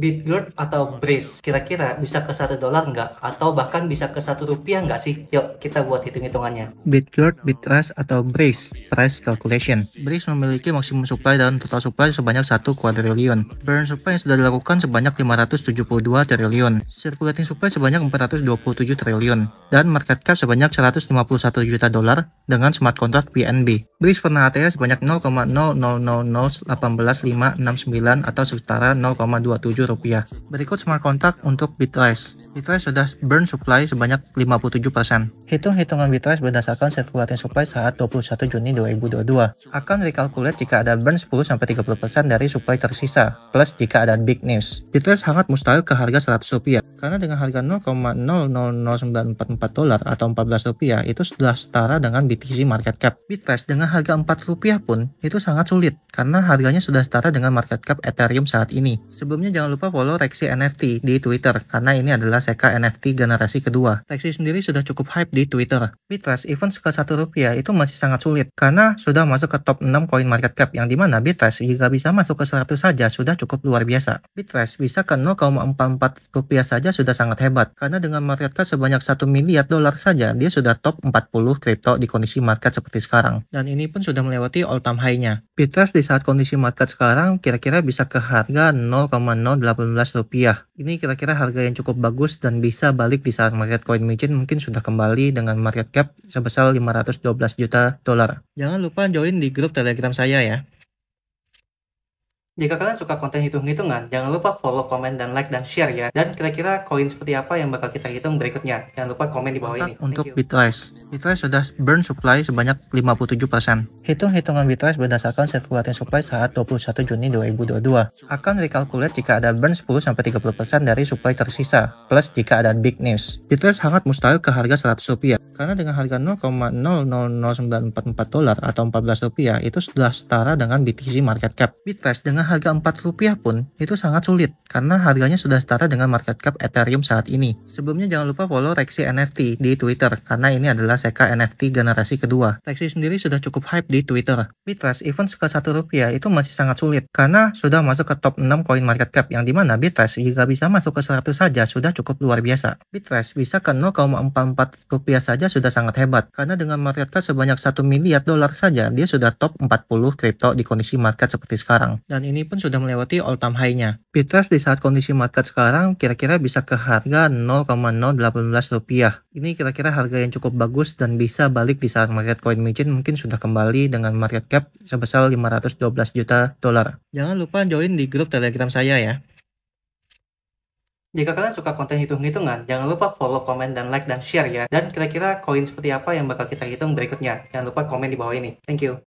beetroot atau brace kira-kira bisa ke satu dolar nggak atau bahkan bisa ke satu rupiah nggak sih yuk kita buat hitung-hitungannya beetroot beetrust atau brace price calculation brace memiliki maksimum supply dan total supply sebanyak satu kuadriliun burn supply yang sudah dilakukan sebanyak 572 triliun circulating supply sebanyak 427 triliun dan market cap sebanyak 151 juta dolar dengan smart contract BNB beli pernah HTA ya, sebanyak 0,000018569 atau setara 0,27 rupiah. Berikut smart contact untuk Bitrise. Bitrise sudah burn supply sebanyak 57%. Hitung-hitungan BTS berdasarkan circulating supply saat 21 Juni 2022 akan recalculate jika ada burn 10-30% dari supply tersisa, plus jika ada big news. BTS sangat mustahil ke harga 100 rupiah, karena dengan harga 0,000944 dolar atau 14 rupiah itu sudah setara dengan BTC market cap. BTS dengan harga 4 rupiah pun itu sangat sulit, karena harganya sudah setara dengan market cap Ethereum saat ini. Sebelumnya jangan lupa follow Rexy NFT di Twitter, karena ini adalah Seka NFT generasi kedua. Rexy sendiri sudah cukup hype di di Twitter. Bitrate even ke 1 rupiah itu masih sangat sulit karena sudah masuk ke top 6 coin market cap yang dimana Bitrate jika bisa masuk ke 100 saja sudah cukup luar biasa. Bitrate bisa ke 0,44 rupiah saja sudah sangat hebat karena dengan market cap sebanyak 1 miliar dolar saja dia sudah top 40 kripto di kondisi market seperti sekarang dan ini pun sudah melewati all time high-nya. Bitrate di saat kondisi market sekarang kira-kira bisa ke harga 0,018 rupiah. Ini kira-kira harga yang cukup bagus dan bisa balik di saat market coin margin mungkin sudah kembali dengan market cap sebesar 512 juta dolar. Jangan lupa join di grup Telegram saya ya. Jika kalian suka konten hitung-hitungan, jangan lupa follow, komen, dan like, dan share ya. Dan kira-kira koin seperti apa yang bakal kita hitung berikutnya. Jangan lupa komen di bawah ini. Untuk Bitrise. Bitrise sudah burn supply sebanyak 57%. Hitung-hitungan Bitrise berdasarkan circulating supply saat 21 Juni 2022. Akan recalculate jika ada burn 10-30% dari supply tersisa, plus jika ada big news. Bitrise sangat mustahil ke harga 100 rupiah. Karena dengan harga 0,00944 dolar atau 14 rupiah, itu sudah setara dengan BTC market cap. Bitrise dengan harga 4 rupiah pun itu sangat sulit karena harganya sudah setara dengan market cap Ethereum saat ini. Sebelumnya jangan lupa follow Rexy NFT di Twitter karena ini adalah seka NFT generasi kedua. Rexy sendiri sudah cukup hype di Twitter. Bitrust even ke 1 rupiah itu masih sangat sulit karena sudah masuk ke top 6 koin market cap yang dimana Bitrust jika bisa masuk ke 100 saja sudah cukup luar biasa. Bitrust bisa ke 0,44 rupiah saja sudah sangat hebat karena dengan market cap sebanyak 1 miliar dolar saja dia sudah top 40 kripto di kondisi market seperti sekarang. Dan ini pun sudah melewati all time high-nya. Bitrust di saat kondisi market sekarang kira-kira bisa ke harga 0,018 rupiah. Ini kira-kira harga yang cukup bagus dan bisa balik di saat market coin mention mungkin sudah kembali dengan market cap sebesar 512 juta dolar. Jangan lupa join di grup telegram saya ya. Jika kalian suka konten hitung-hitungan, jangan lupa follow, komen, dan like, dan share ya. Dan kira-kira koin seperti apa yang bakal kita hitung berikutnya. Jangan lupa komen di bawah ini. Thank you.